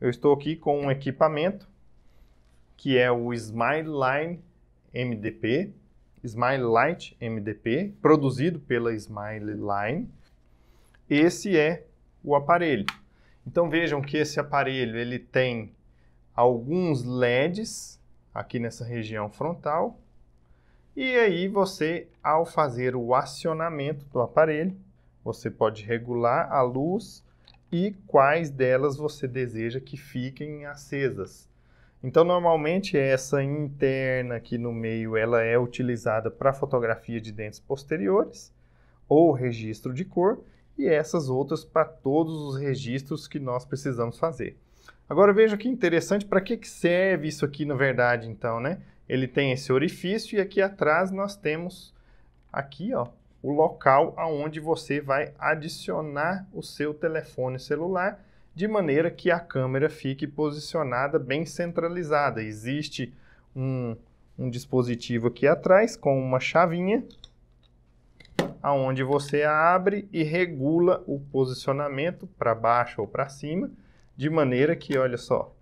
Eu estou aqui com um equipamento que é o Smileline MDP, Smile Light MDP, produzido pela Smileline. Esse é o aparelho. Então vejam que esse aparelho ele tem alguns LEDs aqui nessa região frontal. E aí você, ao fazer o acionamento do aparelho, você pode regular a luz e quais delas você deseja que fiquem acesas. Então, normalmente essa interna aqui no meio, ela é utilizada para fotografia de dentes posteriores ou registro de cor e essas outras para todos os registros que nós precisamos fazer. Agora veja que interessante, para que serve isso aqui na verdade então, né? Ele tem esse orifício e aqui atrás nós temos aqui, ó, o local aonde você vai adicionar o seu telefone celular de maneira que a câmera fique posicionada bem centralizada. Existe um, um dispositivo aqui atrás com uma chavinha aonde você abre e regula o posicionamento para baixo ou para cima, de maneira que, olha só,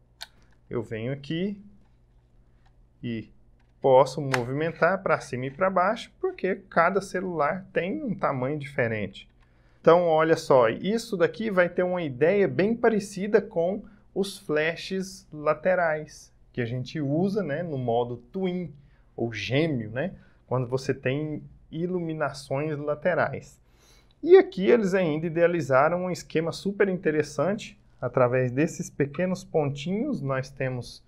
eu venho aqui e posso movimentar para cima e para baixo porque cada celular tem um tamanho diferente. Então, olha só, isso daqui vai ter uma ideia bem parecida com os flashes laterais que a gente usa né, no modo twin ou gêmeo, né, quando você tem iluminações laterais. E aqui eles ainda idealizaram um esquema super interessante. Através desses pequenos pontinhos, nós temos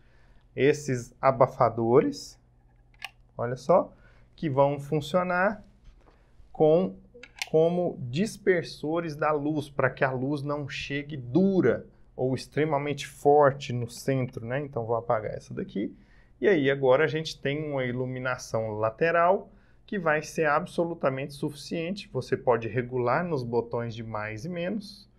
esses abafadores. Olha só que vão funcionar com como dispersores da luz, para que a luz não chegue dura ou extremamente forte no centro, né? Então vou apagar essa daqui. E aí agora a gente tem uma iluminação lateral que vai ser absolutamente suficiente. Você pode regular nos botões de mais e menos